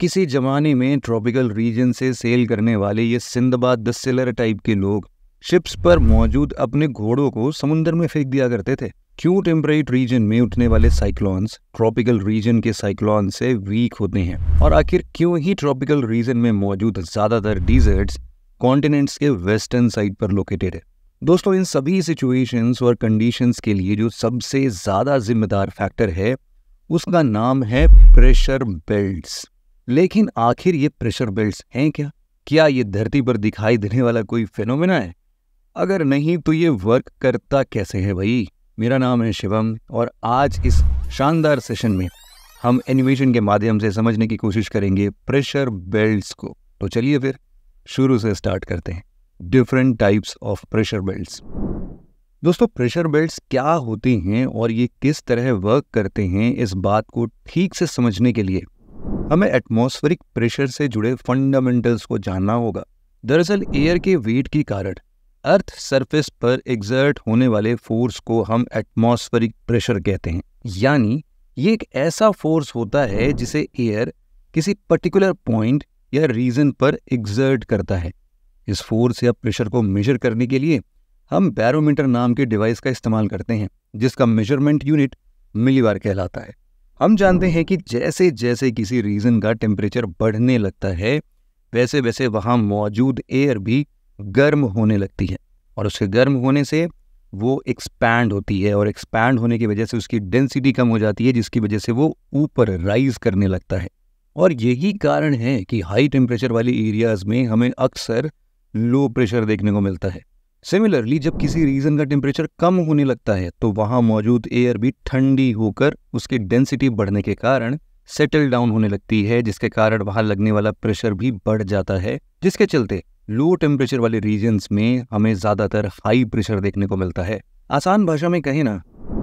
किसी जमाने में ट्रॉपिकल रीजन से सेल करने वाले ये सिंधबाद दिलर टाइप के लोग शिप्स पर मौजूद अपने घोड़ों को समुद्र में फेंक दिया करते थे क्यों टेम्परेट रीजन में उठने वाले साइक्लॉन्स ट्रॉपिकल रीजन के साइक्लोन से वीक होते हैं और आखिर क्यों ही ट्रॉपिकल रीजन में मौजूद ज़्यादातर डिजर्ट्स कॉन्टिनेंट्स के वेस्टर्न साइड पर लोकेटेड है दोस्तों इन सभी सिचुएशंस और कंडीशंस के लिए जो सबसे ज़्यादा जिम्मेदार फैक्टर है उसका नाम है प्रेशर बेल्ट्स लेकिन आखिर ये प्रेशर बेल्ट हैं क्या क्या ये धरती पर दिखाई देने वाला कोई फेनोमेना है अगर नहीं तो ये वर्क करता कैसे है भाई मेरा नाम है शिवम और आज इस शानदार सेशन में हम एनिमेशन के माध्यम से समझने की कोशिश करेंगे प्रेशर बेल्ट्स को तो चलिए फिर शुरू से स्टार्ट करते हैं different types of pressure belts दोस्तों प्रेशर बेल्ट्स क्या होते हैं और ये किस तरह वर्क करते हैं इस बात को ठीक से समझने के लिए हमें एटमॉस्फेरिक प्रेशर से जुड़े फंडामेंटल्स को जानना होगा दरअसल एयर के वेट के कारण अर्थ सरफेस पर एग्जर्ट होने वाले फोर्स को हम एटमॉस्फेरिक प्रेशर कहते हैं यानी ये एक ऐसा फोर्स होता है जिसे एयर किसी पर्टिकुलर पॉइंट या रीजन पर एग्जर्ट करता है इस फोर्स या प्रेशर को मेजर करने के लिए हम बैरोमीटर नाम के डिवाइस का इस्तेमाल करते हैं जिसका मेजरमेंट यूनिट मिलीवार कहलाता है हम जानते हैं कि जैसे जैसे किसी रीजन का टेम्परेचर बढ़ने लगता है वैसे वैसे वहाँ मौजूद एयर भी गर्म होने लगती है और उसके गर्म होने से वो एक्सपैंड होती है और एक्सपैंड होने की वजह से उसकी डेंसिटी कम हो जाती है जिसकी वजह से वो ऊपर राइज करने लगता है और यही कारण है कि हाई टेम्परेचर वाली एरियाज़ में हमें अक्सर लो प्रेशर देखने को मिलता है सिमिलरली जब किसी रीजन का टेम्परेचर कम होने लगता है तो वहां मौजूद एयर भी ठंडी होकर उसकी डेंसिटी बढ़ने के कारण सेटल डाउन होने लगती है जिसके कारण वहां लगने वाला प्रेशर भी बढ़ जाता है जिसके चलते लो टेम्परेचर वाले रीजन्स में हमें ज़्यादातर हाई प्रेशर देखने को मिलता है आसान भाषा में कहें ना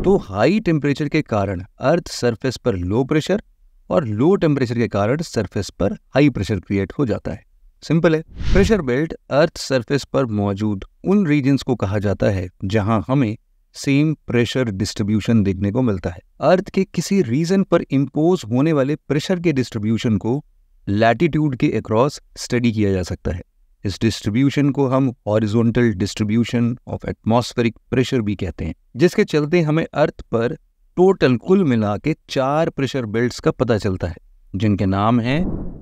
तो हाई टेम्परेचर के कारण अर्थ सरफेस पर लो प्रेशर और लो टेम्परेचर के कारण सरफेस पर हाई प्रेशर क्रिएट हो जाता है सिंपल है प्रेशर बेल्ट अर्थ सरफेस पर मौजूद उन रीजन्स को कहा जाता है जहां हमें सेम प्रेशर डिस्ट्रीब्यूशन देखने को मिलता है अर्थ के किसी रीजन पर इम्पोज होने वाले प्रेशर के डिस्ट्रीब्यूशन को लैटिट्यूड के अक्रॉस स्टडी किया जा सकता है इस डिस्ट्रीब्यूशन को हम horizontal distribution of atmospheric pressure भी कहते हैं जिसके चलते हमें अर्थ पर टोटल कुल मिला के चार प्रेशर बेल्ट का पता चलता है जिनके नाम है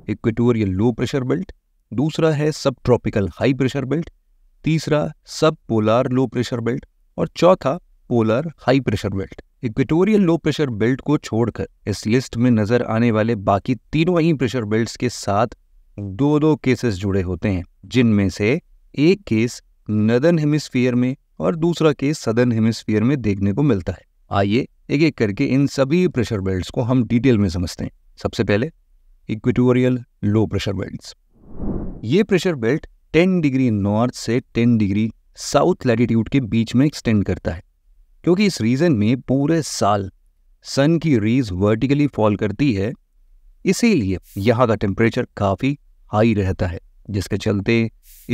इक्वेटोरियल लो प्रेशर बेल्ट दूसरा है सब ट्रॉपिकल हाई प्रेशर बेल्ट तीसरा सब पोलार लो प्रेशर बेल्ट और चौथा polar high pressure belt equatorial low pressure belt को छोड़कर इस लिस्ट में नजर आने वाले बाकी तीनों ही प्रेशर बेल्ट के साथ दो दो केसेस जुड़े होते हैं जिनमें से एक केस नदन हेमिस्फीयर में और दूसरा केस सदन हेमिस्फीयर में देखने को मिलता है आइए एक एक करके इन सभी प्रेशर बेल्ट को हम डिटेल में समझते हैं सबसे पहले इक्वेटोरियल लो प्रेशर बेल्ट ये प्रेशर बेल्ट 10 डिग्री नॉर्थ से 10 डिग्री साउथ लैटिट्यूड के बीच में एक्सटेंड करता है क्योंकि इस रीजन में पूरे साल सन की रीज वर्टिकली फॉल करती है इसीलिए यहाँ का टेम्परेचर काफ़ी हाई रहता है जिसके चलते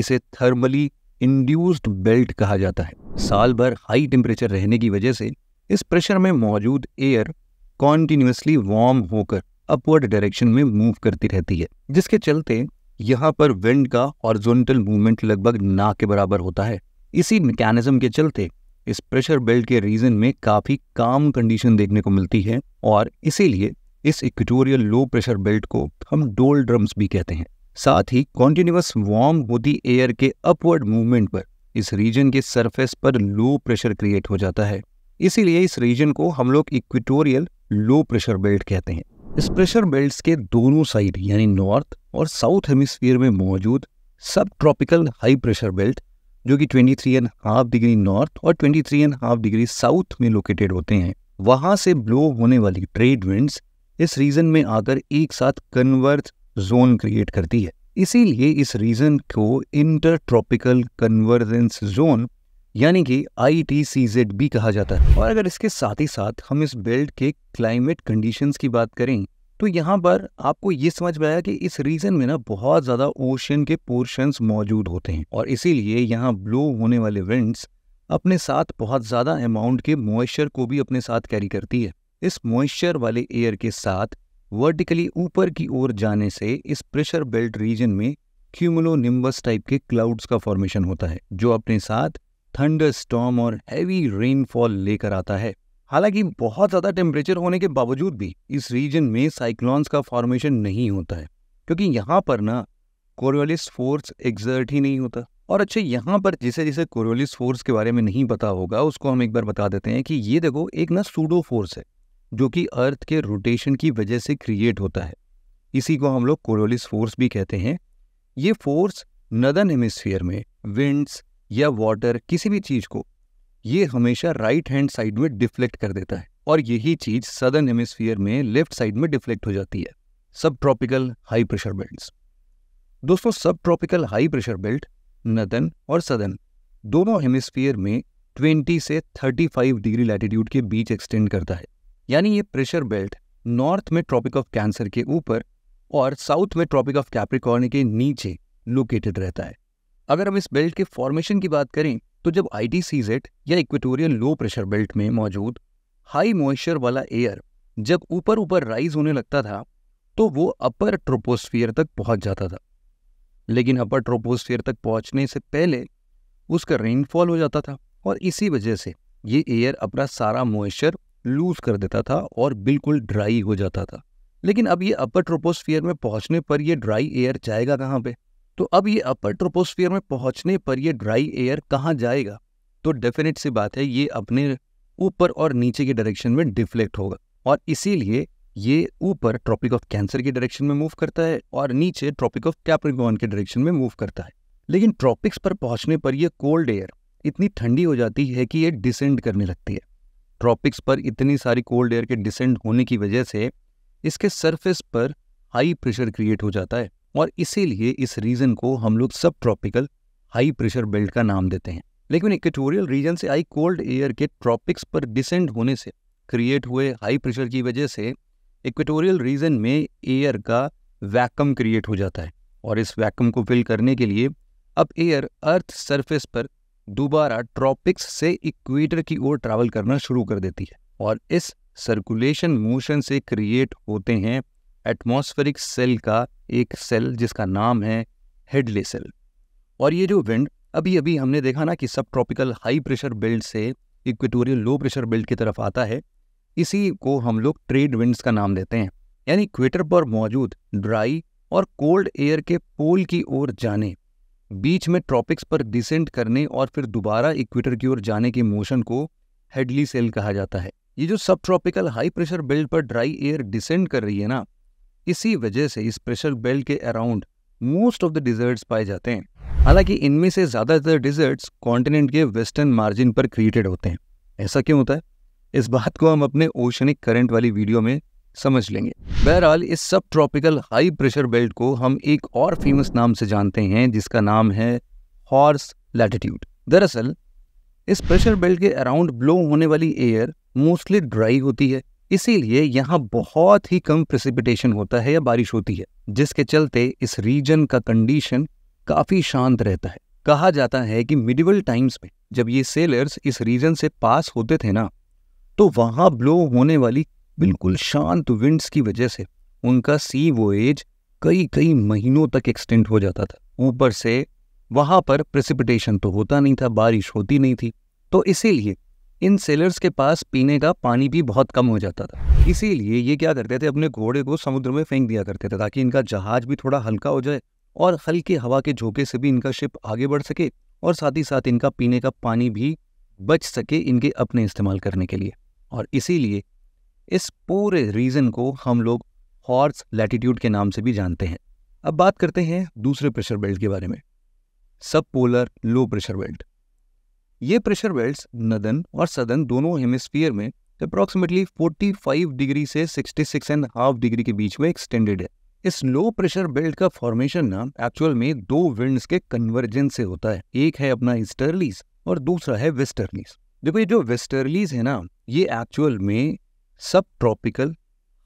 इसे थर्मली इंड्यूस्ड बेल्ट कहा जाता है साल भर हाई टेम्परेचर रहने की वजह से इस प्रेशर में मौजूद एयर कॉन्टिन्यूसली वार्म होकर अपवर्ड डायरेक्शन में मूव करती रहती है जिसके चलते यहाँ पर विंड का हॉरिजॉन्टल मूवमेंट लगभग ना के बराबर होता है इसी मैकेनिज्म के चलते इस प्रेशर बेल्ट के रीजन में काफ़ी काम कंडीशन देखने को मिलती है और इसीलिए इस इक्वेटोरियल लो प्रेशर बेल्ट को हम डोल ड्रम्स भी कहते हैं साथ ही कॉन्टिन्यूस वार्म होती एयर के अपवर्ड मूवमेंट पर इस रीजन के सरफेस पर लो प्रेशर क्रिएट हो जाता है इसीलिए इस रीजन को हम लोग इक्वेटोरियल लो प्रेशर बेल्ट कहते हैं इस प्रेशर बेल्ट के दोनों साइड यानी नॉर्थ और साउथ हेमिस्फीयर में मौजूद सब ट्रॉपिकल हाई प्रेशर बेल्ट जो कि 23 एंड हाफ डिग्री नॉर्थ और 23 एंड हाफ डिग्री साउथ में लोकेटेड होते हैं वहां से ब्लो होने वाली ट्रेड विंड्स इस रीजन में आकर एक साथ कन्वर्ज जोन क्रिएट करती है इसीलिए इस रीजन को इंटर ट्रॉपिकल कन्वर्जेंस जोन यानी कि आई टी सी भी कहा जाता है और अगर इसके साथ ही साथ हम इस बेल्ट के क्लाइमेट कंडीशंस की बात करें तो यहाँ पर आपको ये समझ में आया कि इस रीजन में ना बहुत ज़्यादा ओशन के पोर्शंस मौजूद होते हैं और इसीलिए यहाँ ब्लो होने वाले विंड्स अपने साथ बहुत ज़्यादा अमाउंट के मॉइस्चर को भी अपने साथ कैरी करती है इस मॉइस्चर वाले एयर के साथ वर्टिकली ऊपर की ओर जाने से इस प्रेशर बेल्ट रीजन में क्यूमलोनिम्बस टाइप के क्लाउड्स का फॉर्मेशन होता है जो अपने साथ थंडर स्टॉम और हैवी रेनफॉल लेकर आता है हालांकि बहुत ज़्यादा टेम्परेचर होने के बावजूद भी इस रीजन में साइक्लॉन्स का फॉर्मेशन नहीं होता है क्योंकि यहाँ पर ना कोरियोलिस फोर्स एग्जर्ट ही नहीं होता और अच्छा यहाँ पर जिसे जिसे कोरियोलिस फोर्स के बारे में नहीं पता होगा उसको हम एक बार बता देते हैं कि ये देखो एक ना सूडो फोर्स है जो कि अर्थ के रोटेशन की वजह से क्रिएट होता है इसी को हम लोग कोरियोलिस फोर्स भी कहते हैं ये फोर्स नदन हेमिस्फीयर में विंड्स या वाटर किसी भी चीज़ को ये हमेशा राइट हैंड साइड में डिफ्लेक्ट कर देता है और यही चीज सदर्न हेमिस्फीयर में लेफ्ट साइड में डिफ्लेक्ट हो जाती है सब ट्रॉपिकल हाई प्रेशर बेल्ट दोस्तों sub tropical high pressure belt northern और सदन दोनों हेमिस्फीयर में 20 से 35 डिग्री लैटिट्यूड के बीच एक्सटेंड करता है यानी ये प्रेशर बेल्ट नॉर्थ में ट्रॉपिक ऑफ कैंसर के ऊपर और साउथ में ट्रॉपिक ऑफ कैप्रिकॉर्न के नीचे लोकेटेड रहता है अगर हम इस बेल्ट के फॉर्मेशन की बात करें तो जब आई टी सीजेट या इक्वेटोरियल लो प्रेशर बेल्ट में मौजूद हाई मॉइस्चर वाला एयर जब ऊपर ऊपर राइज होने लगता था तो वो अपर ट्रोपोस्फियर तक पहुंच जाता था लेकिन अपर ट्रोपोस्फियर तक पहुंचने से पहले उसका रेनफॉल हो जाता था और इसी वजह से ये एयर अपना सारा मॉइस्चर लूज कर देता था और बिल्कुल ड्राई हो जाता था लेकिन अब ये अपर ट्रोपोस्फियर में पहुंचने पर ये ड्राई एयर जाएगा कहाँ पे तो अब ये अपर ट्रोपोस्फियर में पहुंचने पर ये ड्राई एयर कहाँ जाएगा तो डेफिनेट सी बात है ये अपने ऊपर और नीचे के डायरेक्शन में डिफ्लेक्ट होगा और इसीलिए ये ऊपर ट्रॉपिक ऑफ कैंसर के डायरेक्शन में मूव करता है और नीचे ट्रॉपिक ऑफ कैप्रिकॉन के डायरेक्शन में मूव करता है लेकिन ट्रॉपिक्स पर पहुंचने पर यह कोल्ड एयर इतनी ठंडी हो जाती है कि ये डिसेंड करने लगती है ट्रॉपिक्स पर इतनी सारी कोल्ड एयर के डिसेंड होने की वजह से इसके सरफेस पर हाई प्रेशर क्रिएट हो जाता है और इसीलिए इस रीजन को हम लोग सब ट्रॉपिकल हाई प्रेशर बेल्ट का नाम देते हैं लेकिन इक्वेटोरियल रीजन से आई कोल्ड एयर के ट्रॉपिक्स पर डिसेंड होने से क्रिएट हुए हाई प्रेशर की वजह से इक्वेटोरियल रीजन में एयर का वैक्यूम क्रिएट हो जाता है और इस वैक्यूम को फिल करने के लिए अब एयर अर्थ सरफेस पर दोबारा ट्रॉपिक्स से इक्वेटर की ओर ट्रैवल करना शुरू कर देती है और इस सर्कुलेशन मोशन से क्रिएट होते हैं एटमॉस्फेरिक सेल का एक सेल जिसका नाम है हेडले सेल और ये जो विंड अभी अभी हमने देखा ना कि sub tropical high pressure belt से इक्वेटोरियल लो प्रेशर बेल्ट की तरफ आता है इसी को हम लोग ट्रेड विंड्स का नाम देते हैं यानी इक्वेटर पर मौजूद ड्राई और कोल्ड एयर के पोल की ओर जाने बीच में ट्रॉपिक्स पर डिसेंट करने और फिर दोबारा इक्वेटर की ओर जाने के मोशन को हेडली सेल कहा जाता है ये जो sub tropical high pressure belt पर ड्राई एयर डिसेंड कर रही है ना इसी वजह से इस प्रेशर बेल्ट के around most of the deserts पाए जाते हैं हालांकि इनमें से ज़्यादातर डिजर्ट्स कॉन्टिनेंट के वेस्टर्न मार्जिन पर क्रिएटेड होते हैं ऐसा क्यों होता है इस बात को हम अपने ओशनिक करंट वाली वीडियो में समझ लेंगे बहरहाल इस सब ट्रॉपिकल हाई प्रेशर बेल्ट को हम एक और फेमस नाम से जानते हैं जिसका नाम है हॉर्स लैटिट्यूड दरअसल इस प्रेशर बेल्ट के अराउंड ब्लो होने वाली एयर मोस्टली ड्राई होती है इसीलिए यहाँ बहुत ही कम प्रेसिपिटेशन होता है या बारिश होती है जिसके चलते इस रीजन का कंडीशन काफ़ी शांत रहता है कहा जाता है कि मिडिवल टाइम्स में जब ये सेलर्स इस रीजन से पास होते थे ना तो वहां ब्लो होने वाली बिल्कुल शांत विंड्स की वजह से उनका सी वोएज कई कई महीनों तक एक्सटेंड हो जाता था ऊपर से वहां पर प्रेसिपिटेशन तो होता नहीं था बारिश होती नहीं थी तो इसीलिए इन सेलर्स के पास पीने का पानी भी बहुत कम हो जाता था इसीलिए ये क्या करते थे अपने घोड़े को समुद्र में फेंक दिया करते थे ताकि इनका जहाज भी थोड़ा हल्का हो जाए और हल्की हवा के झोंके से भी इनका शिप आगे बढ़ सके और साथ ही साथ इनका पीने का पानी भी बच सके इनके अपने इस्तेमाल करने के लिए और इसीलिए इस पूरे रीज़न को हम लोग हॉर्स लैटिट्यूड के नाम से भी जानते हैं अब बात करते हैं दूसरे प्रेशर बेल्ट के बारे में sub polar low pressure belt ये प्रेशर बेल्ट नदन और सदन दोनों हेमिस्फीयर में अप्रॉक्सीमेटली 45 डिग्री से 66 एंड हाफ डिग्री के बीच में एक्सटेंडेड है इस लो प्रेशर बेल्ट का फॉर्मेशन ना एक्चुअल में दो विंड्स के कन्वर्जेंस से होता है एक है अपना ईस्टर्लीज और दूसरा है वेस्टर्लीस देखो ये जो वेस्टर्लीस है ना ये एक्चुअल में सब ट्रॉपिकल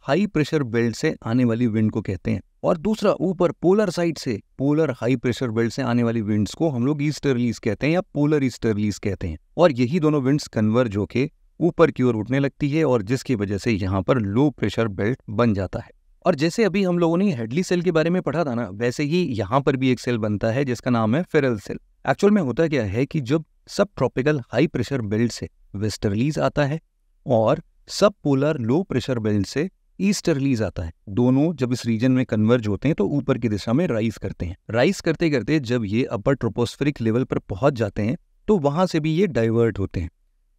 हाई प्रेशर बेल्ट से आने वाली विंड को कहते हैं और दूसरा ऊपर पोलर साइड से पोलर हाई प्रेशर बेल्ट से आने वाली विंड्स को हम लोग रिलीज कहते हैं या पोलर रिलीज कहते हैं और यही दोनों विंड्स कन्वर्ज होके ऊपर की ओर उठने लगती है और जिसकी वजह से यहाँ पर लो प्रेशर बेल्ट बन जाता है और जैसे अभी हम लोगों ने हेडली सेल के बारे में पढ़ा था ना वैसे ही यहाँ पर भी एक सेल बनता है जिसका नाम है फेरल सेल एक्चुअल में होता क्या है कि जब sub tropical high pressure belt से वेस्टर्लीज आता है और sub polar low pressure belt से ईस्टरलीज आता है दोनों जब इस रीजन में कन्वर्ज होते हैं तो ऊपर की दिशा में राइज करते हैं राइज करते करते जब ये अपर ट्रोपोस्फेरिक लेवल पर पहुंच जाते हैं तो वहां से भी ये डाइवर्ट होते हैं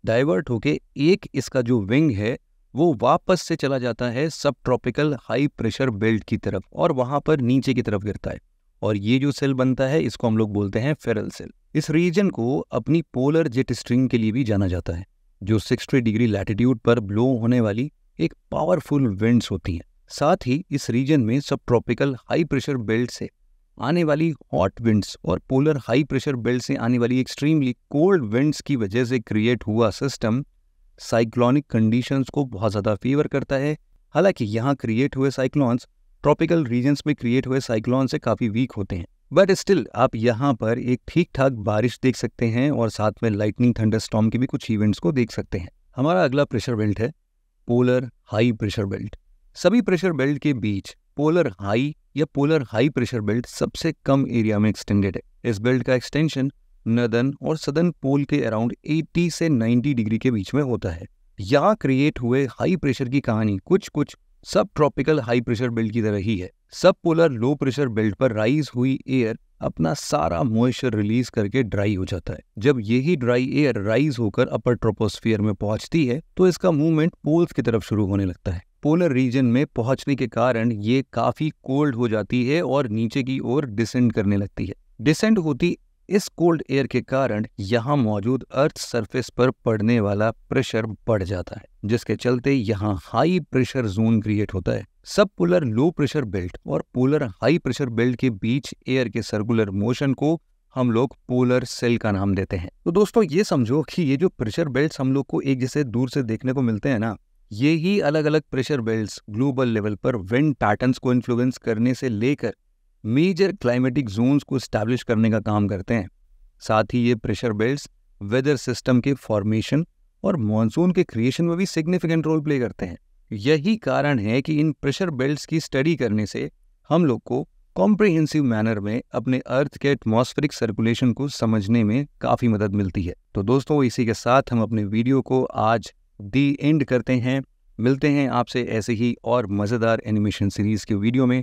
डाइवर्ट होके एक इसका जो विंग है वो वापस से चला जाता है सब ट्रॉपिकल हाई प्रेशर बेल्ट की तरफ और वहां पर नीचे की तरफ गिरता है और ये जो सेल बनता है इसको हम लोग बोलते हैं फेरल सेल इस रीजन को अपनी पोलर जेट स्ट्रिंग के लिए भी जाना जाता है जो सिक्सटी डिग्री लैटिट्यूड पर ब्लो होने वाली एक पावरफुल विंड्स होती हैं साथ ही इस रीजन में सब ट्रॉपिकल हाई प्रेशर बेल्ट से आने वाली हॉट विंड्स और पोलर हाई प्रेशर बेल्ट से आने वाली एक्सट्रीमली कोल्ड विंड्स की वजह से क्रिएट हुआ सिस्टम साइक्लोनिक कंडीशंस को बहुत ज़्यादा फेवर करता है हालांकि यहाँ क्रिएट हुए साइक्लॉन्स ट्रॉपिकल रीजन्स में क्रिएट हुए साइक्लॉन से काफ़ी वीक होते हैं बट स्टिल आप यहाँ पर एक ठीक ठाक बारिश देख सकते हैं और साथ में लाइटनिंग थंडर स्टॉम के भी कुछ इवेंट्स को देख सकते हैं हमारा अगला प्रेशर बेल्ट है पोलर हाई प्रेशर बेल्ट सभी प्रेशर बेल्ट के बीच पोलर हाई या पोलर हाई प्रेशर बेल्ट सबसे कम एरिया में एक्सटेंडेड है इस बेल्ट का एक्सटेंशन नदन और सदन पोल के अराउंड 80 से 90 डिग्री के बीच में होता है यहाँ क्रिएट हुए हाई प्रेशर की कहानी कुछ कुछ सब ट्रॉपिकल हाई प्रेशर बेल्ट की तरह ही है sub polar low pressure belt पर राइज हुई एयर अपना सारा मॉइस्चर रिलीज करके ड्राई हो जाता है जब यही ड्राई एयर राइज होकर अपर ट्रोपोस्फियर में पहुंचती है तो इसका मूवमेंट पोल्स की तरफ शुरू होने लगता है पोलर रीजन में पहुंचने के कारण ये काफ़ी कोल्ड हो जाती है और नीचे की ओर डिसेंड करने लगती है डिसेंड होती इस कोल्ड एयर के कारण यहाँ मौजूद अर्थ सरफेस पर पड़ने वाला प्रेशर बढ़ जाता है जिसके चलते यहाँ हाई प्रेशर जोन क्रिएट होता है sub polar low pressure belt और पोलर हाई प्रेशर बेल्ट के बीच एयर के सर्कुलर मोशन को हम लोग पोलर सेल का नाम देते हैं तो दोस्तों ये समझो कि ये जो प्रेशर बेल्ट हम लोग को एक जैसे दूर से देखने को मिलते हैं ना ये ही अलग अलग प्रेशर बेल्ट ग्लोबल लेवल पर विंड पैटर्न्स को इन्फ्लुएंस करने से लेकर मेजर क्लाइमेटिक जोन्स को स्टैब्लिश करने का काम करते हैं साथ ही ये प्रेशर बेल्ट वेदर सिस्टम के फॉर्मेशन और मानसून के क्रिएशन में भी सिग्निफिकेंट रोल प्ले करते हैं यही कारण है कि इन प्रेशर बेल्ट की स्टडी करने से हम लोग को कॉम्प्रिहेंसिव मैनर में अपने अर्थ के एटमोस्फेरिक सर्कुलेशन को समझने में काफ़ी मदद मिलती है तो दोस्तों इसी के साथ हम अपने वीडियो को आज दी एंड करते हैं मिलते हैं आपसे ऐसे ही और मज़ेदार एनिमेशन सीरीज़ के वीडियो में